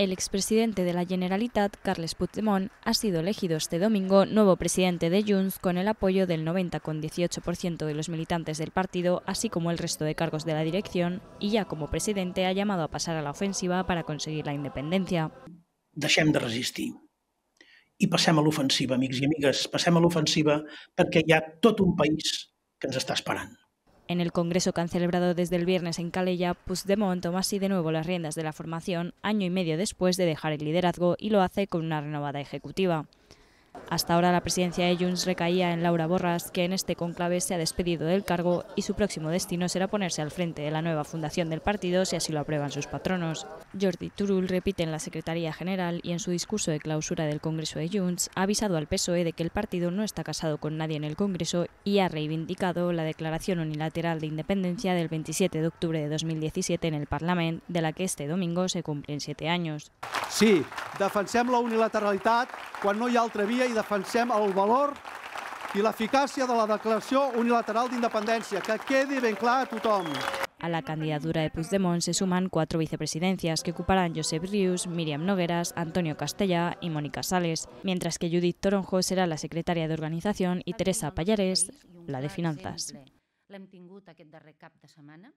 El expresidente de la Generalitat, Carles Puigdemont, ha sido elegido este domingo nuevo presidente de Junts con el apoyo del 90,18% de los militantes del partido, así como el resto de cargos de la dirección, y ya como presidente ha llamado a pasar a la ofensiva para conseguir la independencia. Deixem de resistir i passem a l'ofensiva, amics i amigues, passem a l'ofensiva perquè tot un país que ens està esperant. En el congreso que han celebrado desde el viernes en Calella, Puigdemont toma así de nuevo las riendas de la formación año y medio después de dejar el liderazgo y lo hace con una renovada ejecutiva. Hasta ahora la presidencia de Junts recaía en Laura Borras, que en este conclave se ha despedido del cargo y su próximo destino será ponerse al frente de la nueva fundación del partido si así lo aprueban sus patronos. Jordi Turul repite en la Secretaría General y en su discurso de clausura del Congreso de Junts ha avisado al PSOE de que el partido no está casado con nadie en el Congreso y ha reivindicado la declaración unilateral de independencia del 27 de octubre de 2017 en el Parlamento, de la que este domingo se cumplen siete años. Sí, defensem la unilateralitat cuando no hi ha altra via defensem el valor i l'eficàcia de la Declaració Unilateral d'Independència. Que quedi ben clar a tothom. A la candidatura de Puigdemont se suman quatre vicepresidències que ocuparan Josep Rius, Miriam Nogueras, Antonio Castellà i Mónica Sales, mentre que Judith Toronjo serà la secretària d'Organització i Teresa Pallarés la de Finanzas. L'hem tingut aquest darrer cap de setmana.